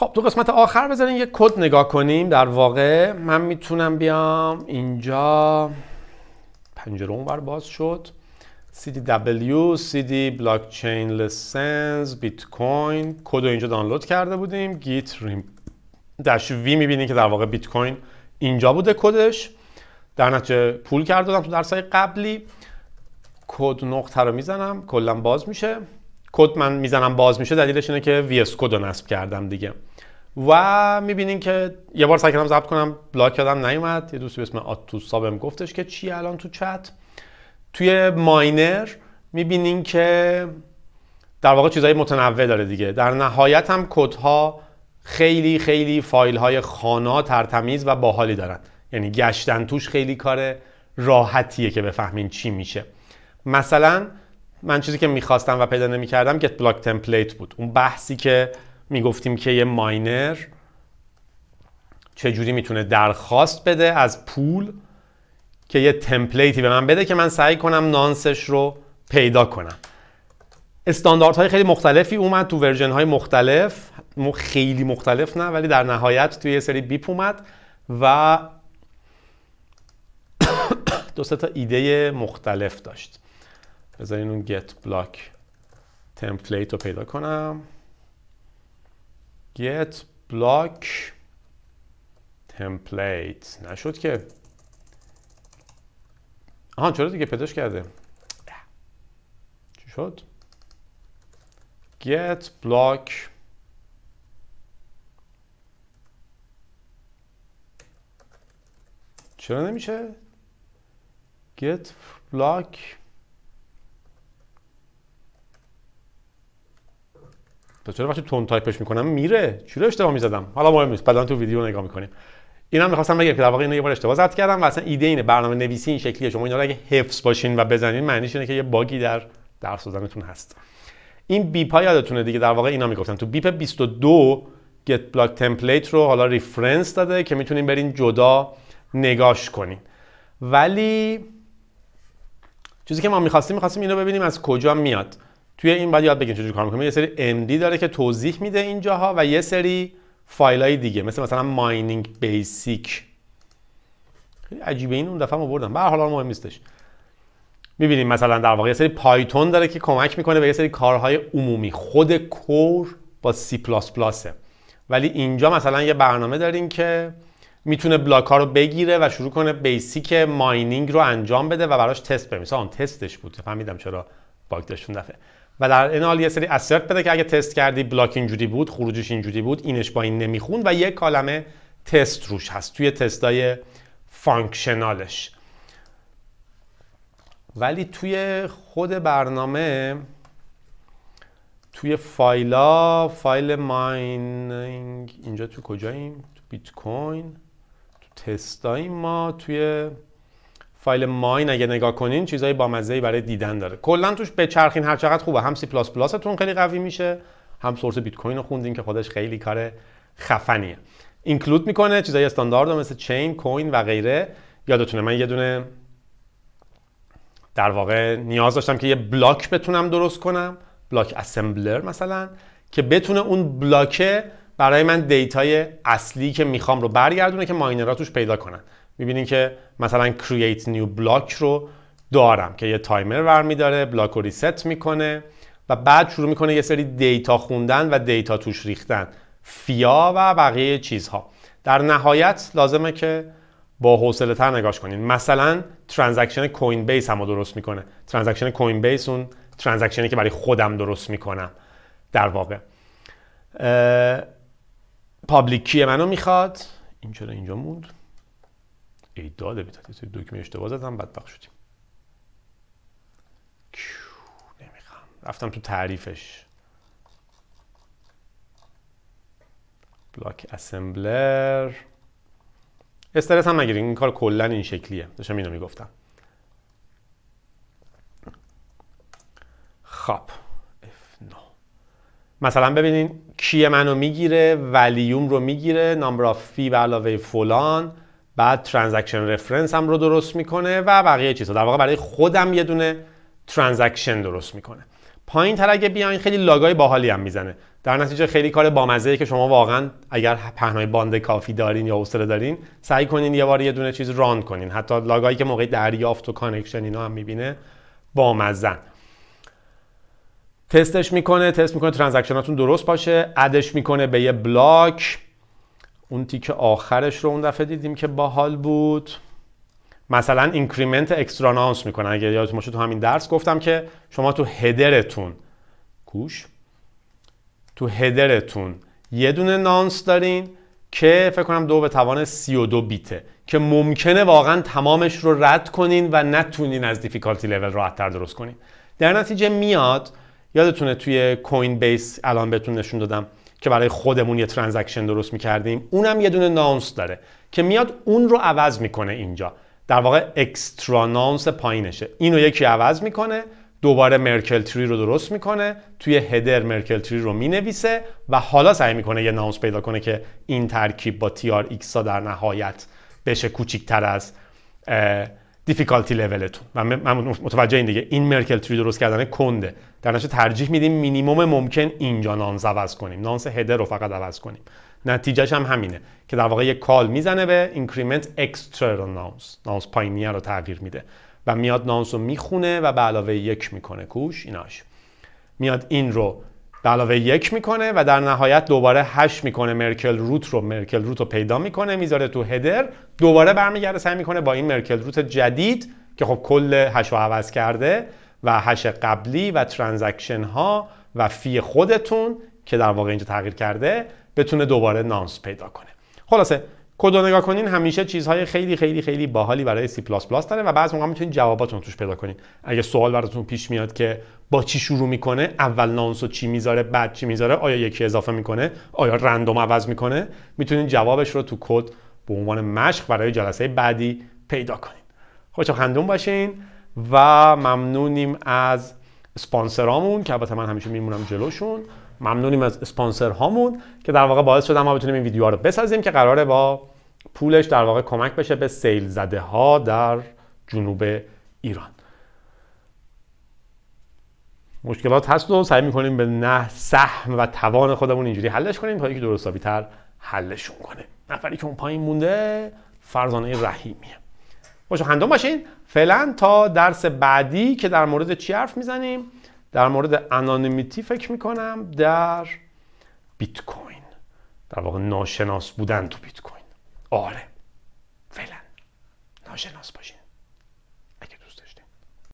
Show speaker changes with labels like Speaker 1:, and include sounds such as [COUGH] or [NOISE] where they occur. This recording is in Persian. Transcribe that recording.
Speaker 1: خب تو قسمت آخر بذارین یه کد نگاه کنیم در واقع من میتونم بیام اینجا پنجره اونور باز شد CDW, CD Blockchain بیت Bitcoin کد رو اینجا دانلود کرده بودیم گیت ریم داش وی میبینید که در واقع بیت کوین اینجا بوده کدش در نتیجه پول کرده بودم تو درسای قبلی کد نقطه رو میزنم کلا باز میشه کد من میزنم باز میشه دلیلش اینه که وی اس کد رو نصب کردم دیگه و میبینین که یه بار سعی کردم ضبط کنم بلاک کردم نیومد یه دوستی به اسم آتوسا بهم گفتش که چی الان تو چت توی ماینر میبینین که در واقع چیزهای متنوع داره دیگه در نهایت هم کدها خیلی خیلی فایل های خانا ترتمیز و باحالی دارن یعنی گشتن توش خیلی کار راحتیه که بفهمین چی میشه مثلا من چیزی که میخواستم و پیدا نمیکردم گت بلاک تمپلیت بود اون بحثی که میگفتیم که یه ماینر چجوری میتونه درخواست بده از پول که یه تمپلیتی به من بده که من سعی کنم نانسش رو پیدا کنم استانداردهای خیلی مختلفی اومد تو ورژن های مختلف خیلی مختلف نه ولی در نهایت توی یه سری بیپ اومد و [COUGHS] دو تا ایده مختلف داشت بذارین اون get block template رو پیدا کنم get block template نشد که آها چرا دیگه پیداش کرده چی شد get block چرا نمیشه get block پس چرا وقتی تون تایپش میکنم میره چرا اشتباه میزدم حالا مهم نیست بعدا تو ویدیو نگاه میکنیم اینم میخواستم بگم که در واقع اینو یه بار اشتباه زد کردم و اصلا ایده اینه برنامه نویسی این شکلیه شما اینا رو اگه حفظ باشین و بزنین معنیش اینه که یه باگی در درس دادنتون هست این بیپ یادتونه دیگه در واقع اینا میگفتن تو بیپ 22 گت بلاک تمپلیت رو حالا ریفرنس داده که میتونین برین جدا نگاش کنین ولی چیزی که ما میخواستیم میخواستیم اینو ببینیم از کجا میاد توی این بعد یاد بگیریم چجوری کار میکنه یه سری MD داره که توضیح میده اینجاها و یه سری فایل دیگه مثل مثلا ماینینگ بیسیک خیلی عجیبه این اون دفعه ما بردم به حال مهم نیستش میبینیم مثلا در واقع یه سری پایتون داره که کمک میکنه به یه سری کارهای عمومی خود کور با سی پلاسه ولی اینجا مثلا یه برنامه داریم که میتونه بلاک ها رو بگیره و شروع کنه بیسیک ماینینگ رو انجام بده و براش تست بنویسه آن تستش بود فهمیدم چرا باگ داشت دفعه و در این حال یه سری اسرت بده که اگه تست کردی بلاک اینجوری بود خروجش اینجوری بود اینش با این نمیخون و یک کالمه تست روش هست توی تستای فانکشنالش ولی توی خود برنامه توی فایلا فایل ماینینگ اینجا تو کجاییم تو بیت کوین تو تستای ما توی فایل ماین اگه نگاه کنین چیزای ای برای دیدن داره کلا توش به چرخین هر چقدر خوبه هم سی پلاس پلاستون خیلی قوی میشه هم سورس بیت کوین رو خوندین که خودش خیلی کار خفنیه اینکلود میکنه چیزای استاندارد مثل چین کوین و غیره یادتونه من یه دونه در واقع نیاز داشتم که یه بلاک بتونم درست کنم بلاک اسمبلر مثلا که بتونه اون بلاکه برای من دیتای اصلی که میخوام رو برگردونه که ماینرها توش پیدا کنن میبینین که مثلا create new block رو دارم که یه تایمر ور داره بلاک رو ریست میکنه و بعد شروع میکنه یه سری دیتا خوندن و دیتا توش ریختن فیا و بقیه چیزها در نهایت لازمه که با حوصله تر نگاش کنین مثلا ترانزکشن کوین بیس هم درست میکنه ترانزکشن کوین بیس اون ترانزکشنی که برای خودم درست میکنم در واقع پابلیک کی منو میخواد این اینجا موند بیداد یه دکمه اشتباه زدم بدبخ شدیم نمیخوام رفتم تو تعریفش بلاک اسمبلر استرس هم نگیرین این کار کلا این شکلیه داشتم اینو میگفتم خب F9 مثلا ببینین کی منو میگیره ولیوم رو میگیره نامبر آف فی و علاوه فلان بعد ترانزکشن رفرنس هم رو درست میکنه و بقیه چیزها در واقع برای خودم یه دونه ترانزکشن درست میکنه پایین تر اگه بیاین خیلی لاگای باحالی هم میزنه در نتیجه خیلی کار بامزه که شما واقعا اگر پهنای باند کافی دارین یا حوصله دارین سعی کنین یه بار یه دونه چیز ران کنین حتی لاگایی که موقع دریافت و کانکشن اینا هم میبینه بامزن تستش میکنه تست میکنه ترانزکشناتون درست باشه ادش میکنه به یه بلاک اون تیک آخرش رو اون دفعه دیدیم که باحال بود مثلا اینکریمنت اکسترانانس میکنن اگه یادتون باشه تو همین درس گفتم که شما تو هدرتون کوش؟ تو هدرتون یه دونه نانس دارین که فکر کنم دو به توان 32 بیته که ممکنه واقعا تمامش رو رد کنین و نتونین از دیفیکالتی لول تر درست کنین در نتیجه میاد یادتونه توی کوین بیس الان بهتون نشون دادم که برای خودمون یه ترانزکشن درست میکردیم اونم یه دونه نانس داره که میاد اون رو عوض میکنه اینجا در واقع اکسترا نانس پایینشه اینو یکی عوض میکنه دوباره مرکل تری رو درست میکنه توی هدر مرکل تری رو مینویسه و حالا سعی میکنه یه نانس پیدا کنه که این ترکیب با تی ایکس ها در نهایت بشه کوچیکتر از دیفیکالتی لولتون و من متوجه این دیگه این مرکل تری درست کردن کنده در نتیجه ترجیح میدیم مینیمم ممکن اینجا نانس عوض کنیم نانس هدر رو فقط عوض کنیم نتیجهش هم همینه که در واقع یک کال میزنه به اینکریمنت اکسترنال نانس نانس پایینیه رو تغییر میده و میاد نانس رو میخونه و به علاوه یک میکنه کوش ایناش میاد این رو به علاوه یک میکنه و در نهایت دوباره هش میکنه مرکل روت رو مرکل روت رو پیدا میکنه میذاره تو هدر دوباره برمیگرده سعی میکنه با این مرکل روت جدید که خب کل هش رو عوض کرده و هش قبلی و ترانزکشن ها و فی خودتون که در واقع اینجا تغییر کرده بتونه دوباره نانس پیدا کنه خلاصه کد نگاه کنین همیشه چیزهای خیلی خیلی خیلی باحالی برای پلاس داره و بعض موقع میتونید جواباتون توش پیدا کنین اگه سوال براتون پیش میاد که با چی شروع میکنه اول نانسو چی میذاره بعد چی میذاره آیا یکی اضافه میکنه آیا رندوم عوض میکنه میتونین جوابش رو تو کد به عنوان مشق برای جلسه بعدی پیدا کنین خوشا خب خندون باشین و ممنونیم از اسپانسرامون که البته من همیشه میمونم جلوشون ممنونیم از اسپانسر هامون که در واقع باعث شدن ما بتونیم این ویدیوها رو بسازیم که قراره با پولش در واقع کمک بشه به سیل زده ها در جنوب ایران مشکلات هست و سعی میکنیم به نه سهم و توان خودمون اینجوری حلش کنیم تا یکی درست تر حلشون کنه نفری که اون پایین مونده فرزانه رحیمیه باشه هندون باشین فعلا تا درس بعدی که در مورد چی حرف میزنیم در مورد انانیمیتی فکر میکنم در بیت کوین در واقع ناشناس بودن تو بیت کوین آره فعلا ناشناس باشین